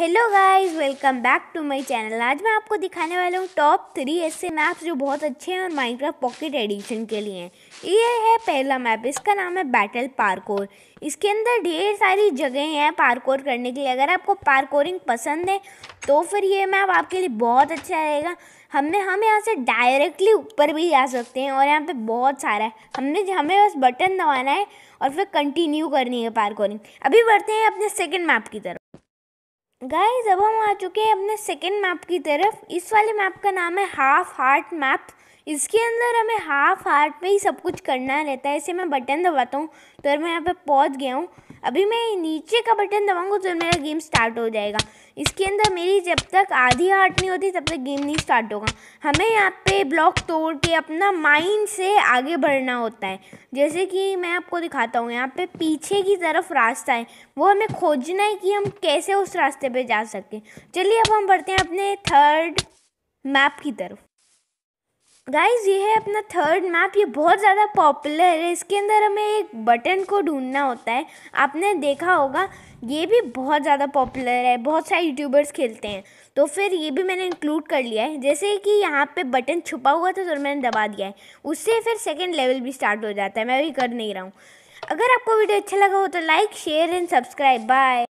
hello guys welcome back to my channel आज मैं आपको दिखाने वाला हूँ टॉप थ्री ऐसे मैप्स जो बहुत अच्छे हैं और माइनक्राफ्ट पॉकेट एडिशन के लिए हैं ये है पहला मैप इसका नाम है बैटल पार्कोर इसके अंदर ढेर सारी जगहें हैं पार्कोर करने के लिए अगर आपको पार्कोरिंग पसंद है तो फिर ये मैप आपके लिए बहुत अच्छा रहेगा हमने हम यहाँ से डायरेक्टली ऊपर भी जा सकते हैं और यहाँ पे बहुत सारा है हमने हमें बस बटन दबाना है और फिर कंटिन्यू करनी है पार्कोरिंग अभी बढ़ते हैं अपने सेकेंड मैप की तरफ गाइस अब हम आ चुके हैं अपने सेकेंड मैप की तरफ इस वाले मैप का नाम है हाफ हार्ट मैप इसके अंदर हमें हाफ हार्ट पे ही सब कुछ करना रहता है इसे मैं बटन दबाता हूँ तो मैं यहाँ पे पहुँच गया हूँ अभी मैं नीचे का बटन दबाऊंगा तो मेरा गेम स्टार्ट हो जाएगा इसके अंदर मेरी जब तक आधी हार्ट नहीं होती तब तक गेम नहीं स्टार्ट होगा हमें यहाँ पे ब्लॉक तोड़ के अपना माइंड से आगे बढ़ना होता है जैसे कि मैं आपको दिखाता हूँ यहाँ पे पीछे की तरफ रास्ता है वो हमें खोजना है कि हम कैसे उस रास्ते रास्ते पे जा सकें चलिए अब हम बढ़ते हैं अपने थर्ड मैप की तरफ गाइज ये है अपना थर्ड मैप ये बहुत ज़्यादा पॉपुलर है इसके अंदर हमें एक बटन को ढूंढना होता है आपने देखा होगा ये भी बहुत ज़्यादा पॉपुलर है बहुत सारे यूट्यूबर्स खेलते हैं तो फिर ये भी मैंने इंक्लूड कर लिया है जैसे कि यहाँ पे बटन छुपा हुआ था तो मैंने दबा दिया है उससे फिर सेकेंड लेवल भी स्टार्ट हो जाता है मैं भी कर नहीं रहा हूँ अगर आपको वीडियो अच्छा लगा हो तो like share and subscribe bye